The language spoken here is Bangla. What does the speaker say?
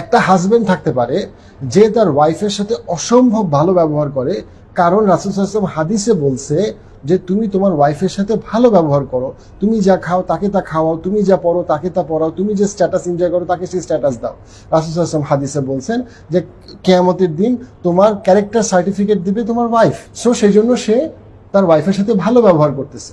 একটা হাজব্যান্ড থাকতে পারে যে তার ওয়াইফের সাথে অসম্ভব ভালো ব্যবহার করে কারণ রাসুল সাহসম হাদিসে বলছে যে তুমি তোমার ওয়াইফের সাথে ভালো ব্যবহার করো তুমি যা খাও তাকে তা খাওয়াও তুমি যা পড়ো তাকে তা পড়াও তুমি যে স্ট্যাটাস এনজয় করো তাকে সেই স্ট্যাটাস দাও রাসুল সাহসম হাদিসে বলছেন যে কেয়ামতের দিন তোমার ক্যারেক্টার সার্টিফিকেট দিবে তোমার ওয়াইফ সো সেই জন্য সে তার ওয়াইফের সাথে ভালো ব্যবহার করতেছে